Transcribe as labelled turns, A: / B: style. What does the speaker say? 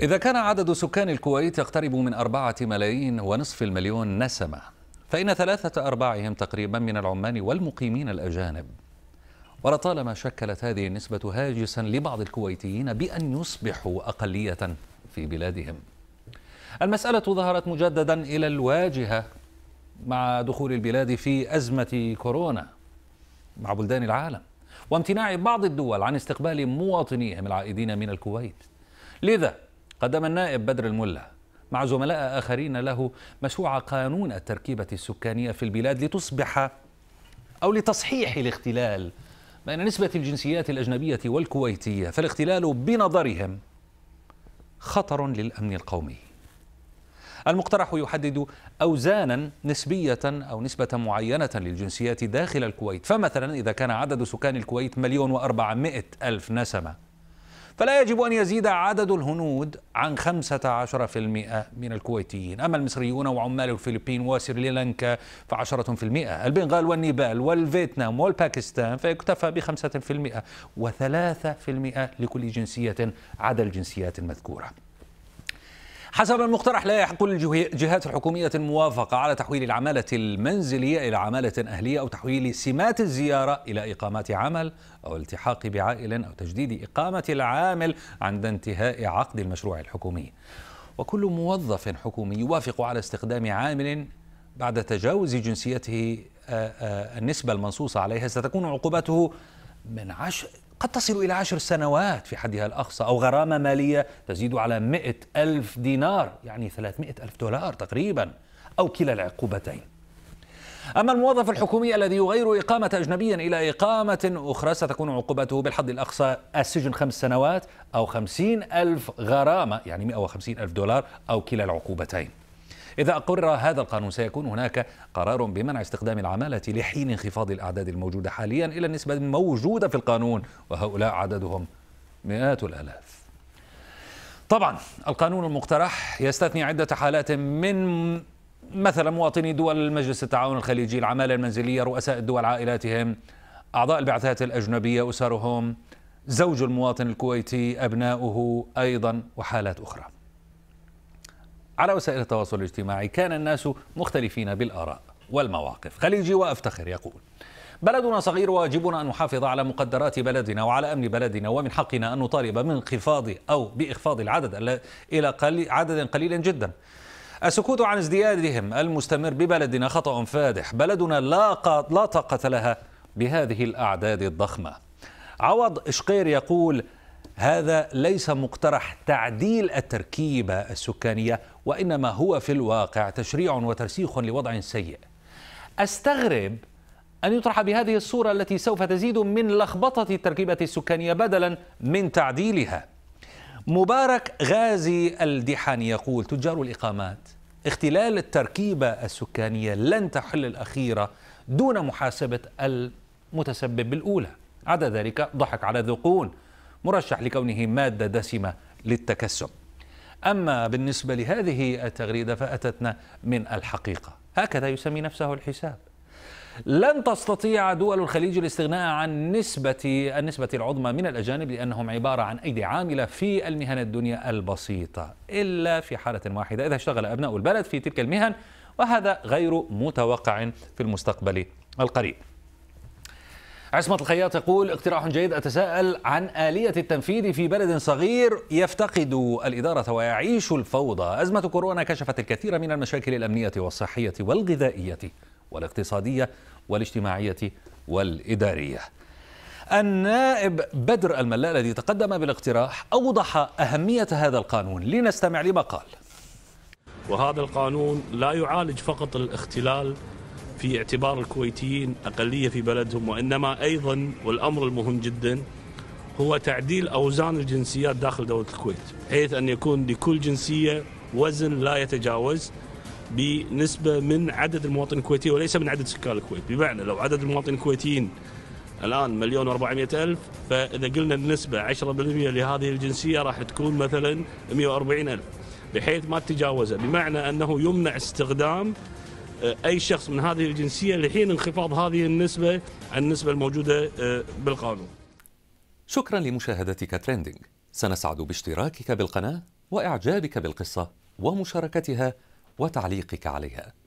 A: إذا كان عدد سكان الكويت يقترب من أربعة ملايين ونصف المليون نسمة فإن ثلاثة أرباعهم تقريبا من العمال والمقيمين الأجانب ولطالما شكلت هذه النسبة هاجسا لبعض الكويتيين بأن يصبحوا أقلية في بلادهم المسألة ظهرت مجددا إلى الواجهة مع دخول البلاد في أزمة كورونا مع بلدان العالم وامتناع بعض الدول عن استقبال مواطنيهم العائدين من الكويت لذا قدم النائب بدر الملا مع زملاء آخرين له مشروع قانون التركيبة السكانية في البلاد لتصبح أو لتصحيح الاختلال بين نسبة الجنسيات الأجنبية والكويتية فالاختلال بنظرهم خطر للأمن القومي المقترح يحدد أوزانا نسبية أو نسبة معينة للجنسيات داخل الكويت فمثلا إذا كان عدد سكان الكويت مليون وأربعمائة ألف نسمة فلا يجب أن يزيد عدد الهنود عن 15% من الكويتيين أما المصريون وعمال الفلبين وسريلانكا ف10% البنغال والنيبال والفيتنام والباكستان فيكتفى ب 5% و3% لكل جنسية عدا الجنسيات المذكورة حسب المقترح لا يحق للجهات الحكومية الموافقة على تحويل العمالة المنزلية إلى عمالة أهلية أو تحويل سمات الزيارة إلى اقامات عمل أو التحاق بعائل أو تجديد إقامة العامل عند انتهاء عقد المشروع الحكومي وكل موظف حكومي يوافق على استخدام عامل بعد تجاوز جنسيته آه، آه، النسبة المنصوص عليها ستكون عقوبته من عشر قد تصل إلى عشر سنوات في حدها الأقصى أو غرامة مالية تزيد على مئة ألف دينار يعني ثلاثمائة ألف دولار تقريبا أو كلا العقوبتين أما الموظف الحكومي الذي يغير إقامة أجنبيا إلى إقامة أخرى ستكون عقوبته بالحد الأقصى السجن خمس سنوات أو خمسين ألف غرامة يعني مئة وخمسين ألف دولار أو كلا العقوبتين إذا أقر هذا القانون سيكون هناك قرار بمنع استخدام العمالة لحين انخفاض الأعداد الموجودة حاليا إلى النسبة الموجودة في القانون وهؤلاء عددهم مئات الآلاف طبعا القانون المقترح يستثني عدة حالات من مثلا مواطني دول مجلس التعاون الخليجي العمالة المنزلية رؤساء الدول عائلاتهم أعضاء البعثات الأجنبية أسرهم زوج المواطن الكويتي أبناؤه أيضا وحالات أخرى على وسائل التواصل الاجتماعي كان الناس مختلفين بالآراء والمواقف خليجي وأفتخر يقول بلدنا صغير واجبنا أن نحافظ على مقدرات بلدنا وعلى أمن بلدنا ومن حقنا أن نطالب من أو بإخفاض العدد إلى عدد قليل جدا السكوت عن ازديادهم المستمر ببلدنا خطأ فادح بلدنا لا, لا طاقة لها بهذه الأعداد الضخمة عوض إشقير يقول هذا ليس مقترح تعديل التركيبة السكانية وإنما هو في الواقع تشريع وترسيخ لوضع سيء أستغرب أن يطرح بهذه الصورة التي سوف تزيد من لخبطة التركيبة السكانية بدلا من تعديلها مبارك غازي الديحاني يقول تجار الإقامات اختلال التركيبة السكانية لن تحل الأخيرة دون محاسبة المتسبب بالأولى عدا ذلك ضحك على ذقون مرشح لكونه مادة دسمة للتكسب أما بالنسبة لهذه التغريدة فأتتنا من الحقيقة هكذا يسمي نفسه الحساب لن تستطيع دول الخليج الاستغناء عن نسبة النسبة العظمى من الأجانب لأنهم عبارة عن أيدي عاملة في المهن الدنيا البسيطة إلا في حالة واحدة إذا اشتغل أبناء البلد في تلك المهن وهذا غير متوقع في المستقبل القريب عصمت الخياط يقول اقتراح جيد أتساءل عن آلية التنفيذ في بلد صغير يفتقد الإدارة ويعيش الفوضى أزمة كورونا كشفت الكثير من المشاكل الأمنية والصحية والغذائية والاقتصادية والاجتماعية والإدارية النائب بدر الملا الذي تقدم بالاقتراح أوضح أهمية هذا
B: القانون لنستمع لما قال وهذا القانون لا يعالج فقط الاختلال في اعتبار الكويتيين أقلية في بلدهم وإنما أيضا والأمر المهم جدا هو تعديل أوزان الجنسيات داخل دولة الكويت بحيث أن يكون لكل جنسية وزن لا يتجاوز بنسبة من عدد المواطنين الكويتيين وليس من عدد سكان الكويت بمعنى لو عدد المواطنين الكويتيين الآن مليون وأربعمائة ألف فإذا قلنا النسبة عشرة بالمئة لهذه الجنسية راح تكون مثلا مئة وأربعين ألف بحيث ما تتجاوزها بمعنى أنه يمنع استخدام آه، اي شخص من هذه الجنسيه لحين انخفاض هذه النسبه عن النسبه الموجوده آه، بالقانون. شكرا لمشاهدتك ترندنج. سنسعد باشتراكك بالقناه
A: واعجابك بالقصه ومشاركتها وتعليقك عليها.